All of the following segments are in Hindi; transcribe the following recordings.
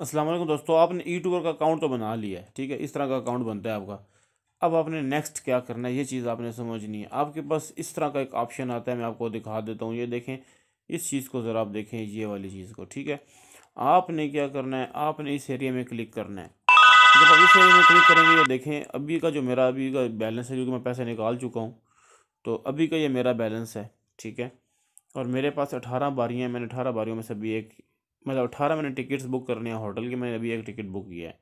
असलम दोस्तों आपने यूट्यूबर का अकाउंट तो बना लिया है ठीक है इस तरह का अकाउंट बनता है आपका अब आपने नेक्स्ट क्या करना है ये चीज़ आपने समझनी है आपके पास इस तरह का एक ऑप्शन आता है मैं आपको दिखा देता हूँ ये देखें इस चीज़ को ज़रा आप देखें ये वाली चीज़ को ठीक है आपने क्या करना है आपने इस एरिया में क्लिक करना है जब इस एरिया में क्लिक करेंगे ये देखें अभी का जो मेरा अभी का बैलेंस है क्योंकि मैं पैसे निकाल चुका हूँ तो अभी का ये मेरा बैलेंस है ठीक है और मेरे पास अठारह बारियाँ मैंने अठारह बारियों में से अभी एक मतलब अठारह मैंने टिकट्स बुक करने हैं होटल की मैंने अभी एक टिकट बुक किया है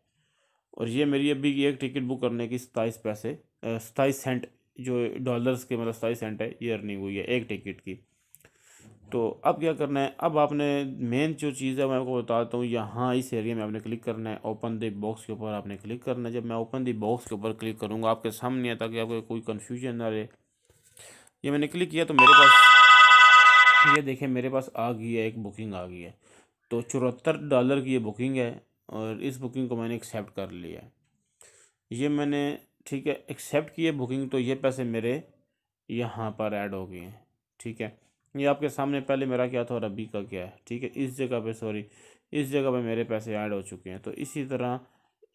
और ये मेरी अभी की एक टिकट बुक करने की सताईस पैसे सताईस सेंट जो डॉलर्स के मतलब सताईस सेंट है ये अर्निंग हुई है एक टिकट की तो अब क्या करना है अब आपने मेन जो चीज़ है मैं आपको बताता हूँ यहाँ इस एरिया में आपने क्लिक करना है ओपन द बॉक्स के ऊपर आपने क्लिक करना है जब मैं ओपन द बॉक्स के ऊपर क्लिक करूँगा आपके सामने आता कि आपको कोई कन्फ्यूजन ना रहे ये मैंने क्लिक किया तो मेरे पास ये देखें मेरे पास आ गई है एक बुकिंग आ गई है तो चौहत्तर डॉलर की ये बुकिंग है और इस बुकिंग को मैंने एक्सेप्ट कर लिया ये मैंने ठीक है एक्सेप्ट किए बुकिंग तो ये पैसे मेरे यहाँ पर ऐड हो गए हैं ठीक है ये आपके सामने पहले मेरा क्या था और अभी का क्या है ठीक है इस जगह पे सॉरी इस जगह पे मेरे पैसे ऐड हो चुके हैं तो इसी तरह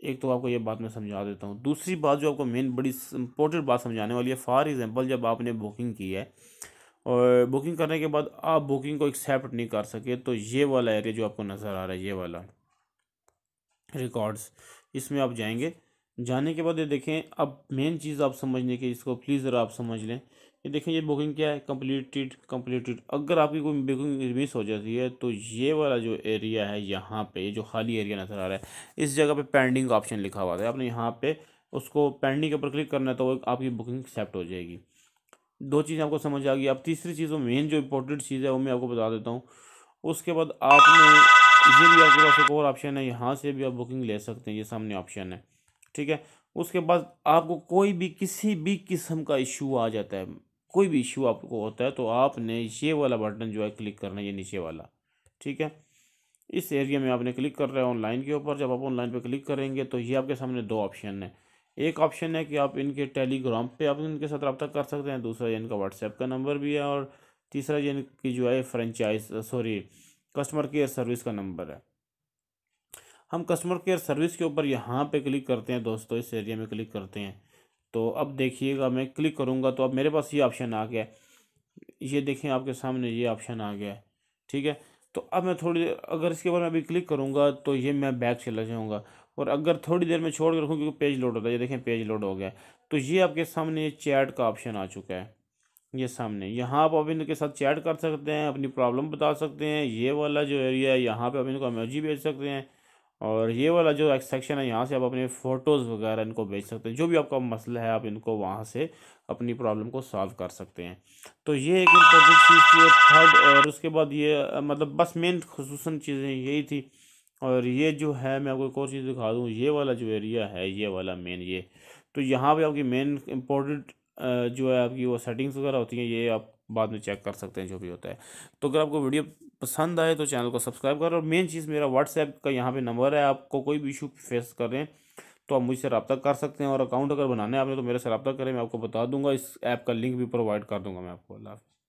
एक तो आपको ये बात मैं समझा देता हूँ दूसरी बात जो आपको मेन बड़ी इंपॉर्टेंट बात समझाने वाली है फॉर एग्ज़ाम्पल जब आपने बुकिंग की है और बुकिंग करने के बाद आप बुकिंग को एक्सेप्ट नहीं कर सके तो ये वाला एरिया जो आपको नज़र आ रहा है ये वाला रिकॉर्ड्स इसमें आप जाएंगे जाने के बाद ये देखें अब मेन चीज़ आप समझने की इसको प्लीज़ ज़रा आप समझ लें ये देखें ये बुकिंग क्या है कम्प्लीटेड कम्प्लीटेड अगर आपकी कोई बुकिंग मिस हो जाती है तो ये वाला जो एरिया है यहाँ पे जो खाली एरिया नज़र आ रहा है इस जगह पे पेंडिंग ऑप्शन लिखा हुआ है आपने यहाँ पे उसको पेंडिंग के ऊपर क्लिक करना है तो आपकी बुकिंग एक्सेप्ट हो जाएगी दो चीज़ आपको समझ आ गई अब तीसरी चीज़ मेन जो इंपॉर्टेंट चीज़ है वो मैं आपको बता देता हूँ उसके बाद आपने ये भी आपके पास एक और ऑप्शन है यहाँ से भी आप बुकिंग ले सकते हैं ये सामने ऑप्शन है ठीक है उसके बाद आपको कोई भी किसी भी किस्म का इशू आ जाता है कोई भी इशू आपको होता है तो आपने ये वाला बटन जो है क्लिक करना है ये नीचे वाला ठीक है इस एरिया में आपने क्लिक कर रहे हैं ऑनलाइन के ऊपर जब आप ऑनलाइन पे क्लिक करेंगे तो ये आपके सामने दो ऑप्शन है एक ऑप्शन है कि आप इनके टेलीग्राम पे आप इनके साथ रब्ता कर सकते हैं दूसरा इनका व्हाट्सएप का नंबर भी है और तीसरा इनकी जो है franchise sorry customer care service का नंबर है हम कस्टमर केयर सर्विस के ऊपर यहाँ पे क्लिक करते हैं दोस्तों इस एरिया में क्लिक करते हैं तो अब देखिएगा मैं क्लिक करूँगा तो अब मेरे पास ये ऑप्शन आ गया ये देखें आपके सामने ये ऑप्शन आ गया ठीक है तो अब मैं थोड़ी देर अगर इसके ऊपर मैं अभी क्लिक करूँगा तो ये मैं बैक चला जाऊँगा और अगर थोड़ी देर में छोड़ कर रखूँ क्योंकि पेज लोड होता है ये देखें पेज लोड हो गया तो ये आपके सामने चैट का ऑप्शन आ चुका है ये सामने यहाँ आप अब इनके साथ चैट कर सकते हैं अपनी प्रॉब्लम बता सकते हैं ये वाला जो एरिया है यहाँ पर आप इनको एमओजी भेज सकते हैं और ये वाला जो सेक्शन है यहाँ से आप अपने फ़ोटोज़ वगैरह इनको भेज सकते हैं जो भी आपका मसला है आप इनको वहाँ से अपनी प्रॉब्लम को सॉल्व कर सकते हैं तो ये एक इम्पोर्टेंट चीज़ थी और थर्ड और उसके बाद ये मतलब बस मेन खसूस चीज़ें यही थी और ये जो है मैं आपको एक और चीज़ दिखा दूँ ये वाला जो एरिया है ये वाला मेन ये तो यहाँ पे आपकी मेन इम्पोर्टेंट जो है आपकी वो सेटिंग्स वगैरह होती हैं ये आप बाद में चेक कर सकते हैं जो भी होता है तो अगर आपको वीडियो पसंद आए तो चैनल को सब्सक्राइब करें और मेन चीज़ मेरा व्हाट्सएप का यहाँ पर नंबर है आपको कोई भी इशू फेस करें तो आप मुझसे रबता कर सकते हैं और अकाउंट अगर बनाना है आपने तो मेरे से रबता करें मैं आपको बता दूंगा इस ऐप का लिंक भी प्रोवाइड कर दूंगा मैं आपको अल्लाह